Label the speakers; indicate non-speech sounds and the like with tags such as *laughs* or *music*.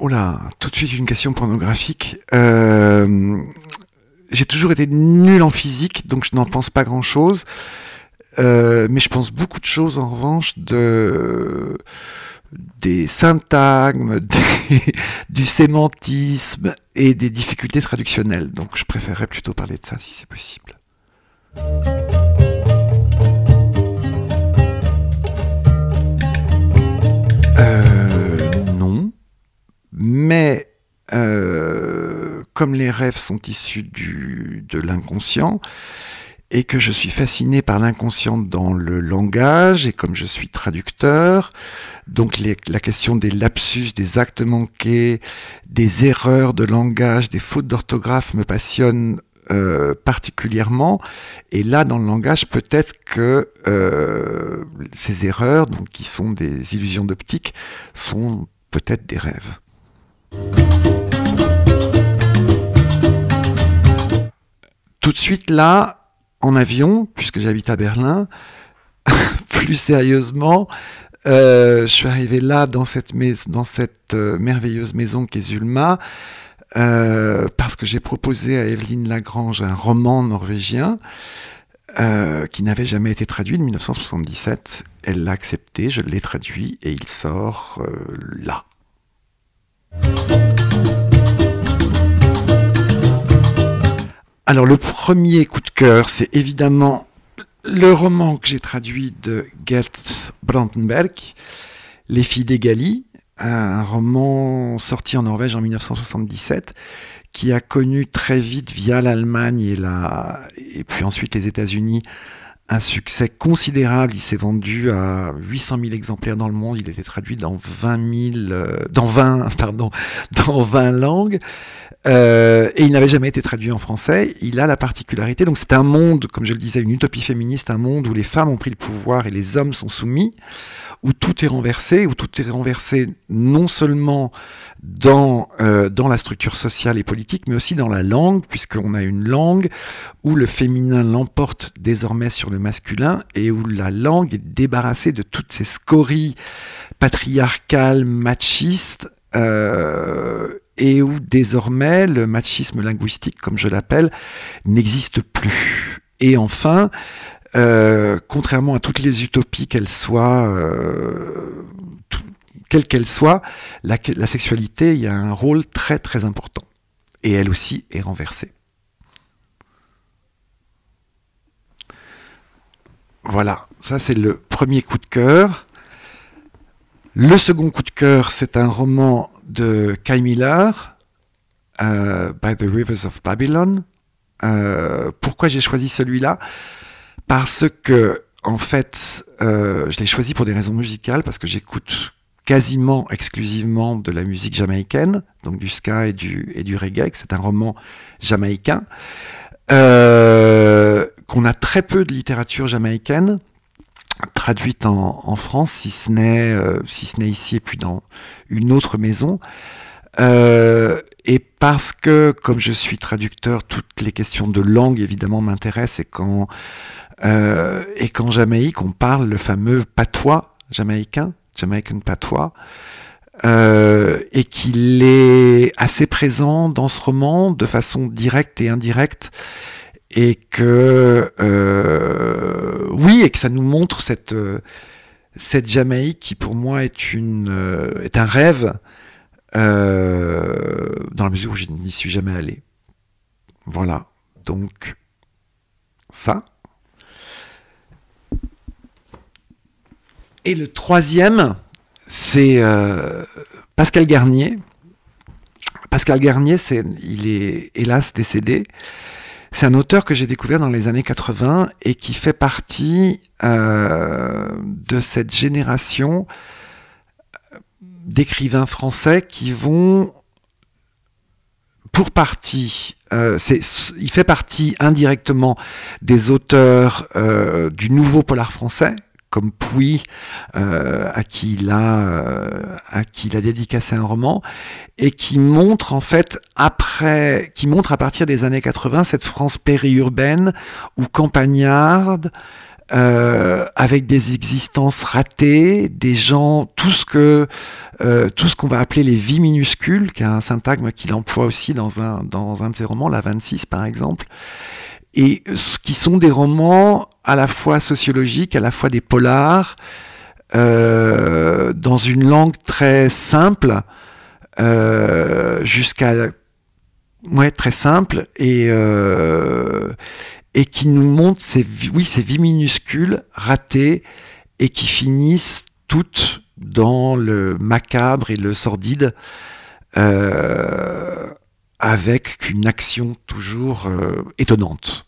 Speaker 1: Oh là, tout de suite une question pornographique. Euh, j'ai toujours été nul en physique, donc je n'en pense pas grand-chose. Euh, mais je pense beaucoup de choses en revanche de des syntagmes, *laughs* du sémantisme et des difficultés traductionnelles. Donc je préférerais plutôt parler de ça si c'est possible. Euh, mais euh, comme les rêves sont issus du, de l'inconscient, et que je suis fasciné par l'inconscient dans le langage, et comme je suis traducteur, donc la question des lapsus, des actes manqués, des erreurs de langage, des fautes d'orthographe me passionne euh, particulièrement. Et là, dans le langage, peut-être que euh, ces erreurs, donc, qui sont des illusions d'optique, sont peut-être des rêves. Tout de suite là, en avion, puisque j'habite à Berlin, *laughs* plus sérieusement, euh, je suis arrivé là dans cette, dans cette euh, merveilleuse maison qu'est Zulma, euh, parce que j'ai proposé à Evelyne Lagrange un roman norvégien qui n'avait jamais été traduit en 1977. Elle l'a accepté, je l'ai traduit et il sort là. Alors le premier coup de cœur, c'est évidemment le roman que j'ai traduit de Gert Brandenberg, Les filles d'Egali, un roman sorti en Norvège en 1977 qui a connu très vite via l'Allemagne et, la, et puis ensuite les États-Unis un succès considérable. Il s'est vendu à 800 000 exemplaires dans le monde. Il a été traduit dans 20 000, euh, dans 20, *laughs* pardon, dans 20 langues. Euh, et il n'avait jamais été traduit en français. Il a la particularité. Donc c'est un monde, comme je le disais, une utopie féministe, un monde où les femmes ont pris le pouvoir et les hommes sont soumis où tout est renversé, où tout est renversé non seulement dans, euh, dans la structure sociale et politique, mais aussi dans la langue, puisqu'on a une langue où le féminin l'emporte désormais sur le masculin et où la langue est débarrassée de toutes ces scories patriarcales, machistes. Euh, et où désormais le machisme linguistique, comme je l'appelle, n'existe plus. Et enfin, euh, contrairement à toutes les utopies qu'elles soient, quelle qu'elle soit, la, sexualité y a un rôle très très important. Et elle aussi est renversée. Voilà, ça c'est le premier coup de cœur. Le second coup de cœur, c'est un roman de Kai Miller, euh, By the Rivers of Babylon. Euh, pourquoi j'ai choisi celui-là parce que en fait, euh, je l'ai choisi pour des raisons musicales, parce que j'écoute quasiment exclusivement de la musique jamaïcaine, donc du ska et du, et du reggae, c'est un roman jamaïcain, euh, qu'on a très peu de littérature jamaïcaine traduite en, en France, si ce n'est euh, si ce n'est ici et puis dans une autre maison. et parce que, comme je suis traducteur, toutes les questions de langue évidemment m'intéressent. Et quand euh, et qu'en Jamaïque, on parle le fameux patois jamaïcain, Jamaican patois, euh, et qu'il est assez présent dans ce roman de façon directe et indirecte et que euh, oui et que ça nous montre cette cette Jamaïque qui pour moi est une est un rêve dans la mesure où je n'y suis jamais allé voilà donc ça Et le troisième, c'est euh, Pascal Garnier. Pascal Garnier, il est hélas décédé. C'est un auteur que j'ai découvert dans les années 80 et qui fait partie euh, de cette génération d'écrivains français qui vont, pour partie, euh, il fait partie indirectement des auteurs du nouveau polar français, comme Pouy, euh, à, qui il a, euh, qui il a dédicacé un roman, et qui montre en fait après, qui montre à partir des années 80 cette France périurbaine ou campagnarde, euh, avec des existences ratées, des gens, tout ce que, tout ce qu'on va appeler les vies minuscules, qui est un syntagme qu'il emploie aussi dans un, dans un de ses romans, la 26 par exemple et ce qui sont des romans à la fois sociologiques, à la fois des polars, euh, dans une langue très simple, euh, jusqu'à ouais très simple et euh, et qui nous montrent ces ces vies minuscules ratées et qui finissent toutes dans le macabre et le sordide. Euh, avec une action toujours euh, étonnante.